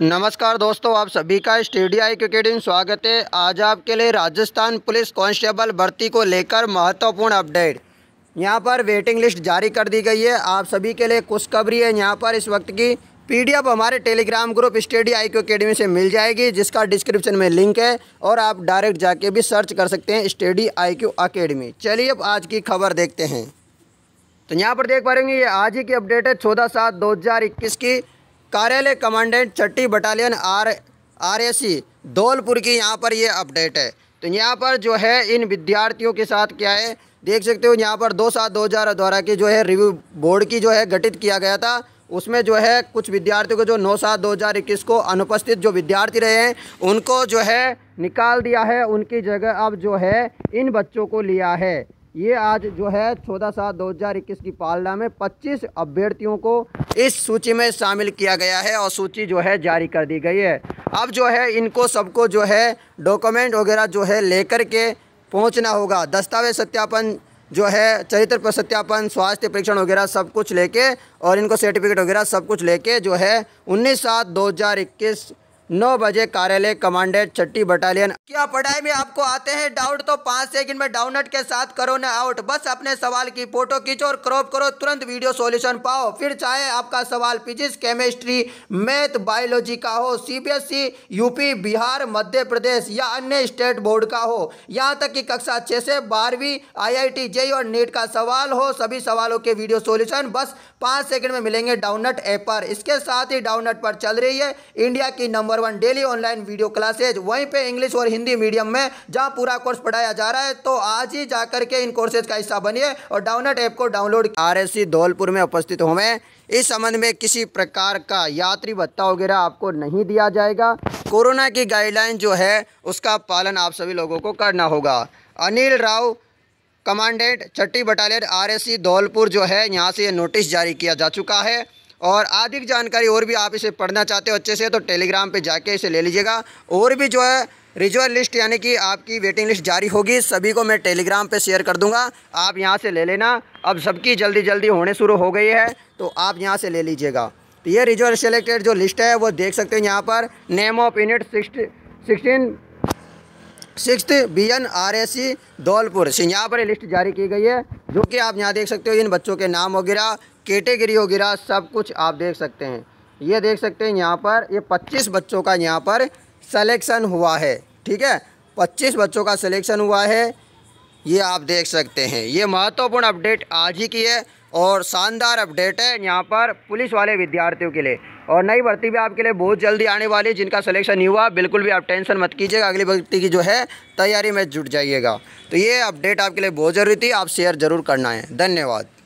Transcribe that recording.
नमस्कार दोस्तों आप सभी का स्टेडियाई क्रिकेटिंग स्वागत है आज आपके लिए राजस्थान पुलिस कांस्टेबल भर्ती को लेकर महत्वपूर्ण अपडेट यहां पर वेटिंग लिस्ट जारी कर दी गई है आप सभी के लिए खुशखबरी है यहां पर इस वक्त की पीडीएफ हमारे Telegram group study I academy से मिल जाएगी जिसका डिस्क्रिप्शन में लिंक है और आप डायरेक्ट जाके भी सर्च कर सकते हैं स्टेडी आई क्यू अकेडमी चलिए अब आज की खबर देखते हैं तो यहाँ पर देख पा रहे ये आज ही की अपडेट है चौदह सात दो हज़ार इक्कीस की कार्यालय कमांडेंट चट्टी battalion R R A C Dholpur की यहाँ पर ये अपडेट है तो यहाँ पर जो है इन विद्यार्थियों के साथ क्या है देख सकते हो यहाँ पर दो सात दो हज़ार द्वारा की जो है रिव्यू बोर्ड की जो है गठित किया गया था उसमें जो है कुछ विद्यार्थियों को जो नौ सात दो हज़ार इक्कीस को अनुपस्थित जो विद्यार्थी रहे हैं उनको जो है निकाल दिया है उनकी जगह अब जो है इन बच्चों को लिया है ये आज जो है चौदह सात दो हज़ार इक्कीस की पालना में पच्चीस अभ्यर्थियों को इस सूची में शामिल किया गया है और सूची जो है जारी कर दी गई है अब जो है इनको सबको जो है डॉक्यूमेंट वगैरह जो है लेकर के पहुंचना होगा दस्तावेज सत्यापन जो है चरित्र पर सत्यापन स्वास्थ्य परीक्षण वगैरह सब कुछ लेके और इनको सर्टिफिकेट वगैरह सब कुछ लेके जो है उन्नीस सात दो हज़ार इक्कीस नौ बजे कार्यालय कमांडेंट चट्टी बटालियन क्या पढ़ाई में आपको आते हैं डाउट तो पाँच सेकंड में डाउनलोड के साथ करो ना आउट बस अपने सवाल की फोटो खींचो और क्रॉप करो तुरंत वीडियो सॉल्यूशन पाओ फिर चाहे आपका सवाल फिजिक्स केमिस्ट्री मैथ बायोलॉजी का हो सीबीएसई यूपी बिहार मध्य प्रदेश या अन्य स्टेट बोर्ड का हो यहाँ तक की कक्षा छः से बारहवीं आई जेई और नीट का सवाल हो सभी सवालों के वीडियो सोल्यूशन बस पाँच सेकंड में मिलेंगे डाउनलोड ऐप पर इसके साथ ही डाउनलोड पर चल रही है इंडिया की number one daily online video classes वहीं पे इंग्लिश और हिंदी मीडियम में जहां पूरा कोर्स पढ़ाया जा रहा है तो आज ही जाकर के इन कोर्सेज का हिस्सा बनिए और डाउनलोड ऐप को डाउनलोड आर धौलपुर में उपस्थित हुए इस संबंध में किसी प्रकार का यात्री भत्ता वगैरह आपको नहीं दिया जाएगा कोरोना की गाइडलाइन जो है उसका पालन आप सभी लोगों को करना होगा अनिल राव कमांडेंट चट्टी बटालियन आरएसी धौलपुर जो है यहाँ से ये नोटिस जारी किया जा चुका है और अधिक जानकारी और भी आप इसे पढ़ना चाहते हो अच्छे से तो टेलीग्राम पर जाके इसे ले लीजिएगा और भी जो है रिजर्व लिस्ट यानी कि आपकी वेटिंग लिस्ट जारी होगी सभी को मैं टेलीग्राम पे शेयर कर दूंगा आप यहाँ से ले लेना अब सबकी जल्दी जल्दी होने शुरू हो गई है तो आप यहाँ से ले लीजिएगा तो ये रिजर्व सेलेक्टेड जो लिस्ट है वो देख सकते हैं यहाँ पर name of unit sixteen six B N R A C Dholpur यहाँ पर लिस्ट जारी की गई है जो कि आप यहाँ देख सकते हो इन बच्चों के नाम वगैरह कैटेगरी वगैरह सब कुछ आप देख सकते हैं ये देख सकते हैं यहाँ पर ये 25 बच्चों का यहाँ पर सलेक्शन हुआ है ठीक है 25 बच्चों का सलेक्शन हुआ है ये आप देख सकते हैं ये महत्वपूर्ण अपडेट आज ही की है और शानदार अपडेट है यहाँ पर पुलिस वाले विद्यार्थियों के लिए और नई भर्ती भी आपके लिए बहुत जल्दी आने वाली है जिनका सिलेक्शन नहीं हुआ बिल्कुल भी आप टेंशन मत कीजिएगा अगली भर्ती की जो है तैयारी में जुट जाइएगा तो ये अपडेट आपके लिए बहुत ज़रूरी थी आप शेयर ज़रूर करना है धन्यवाद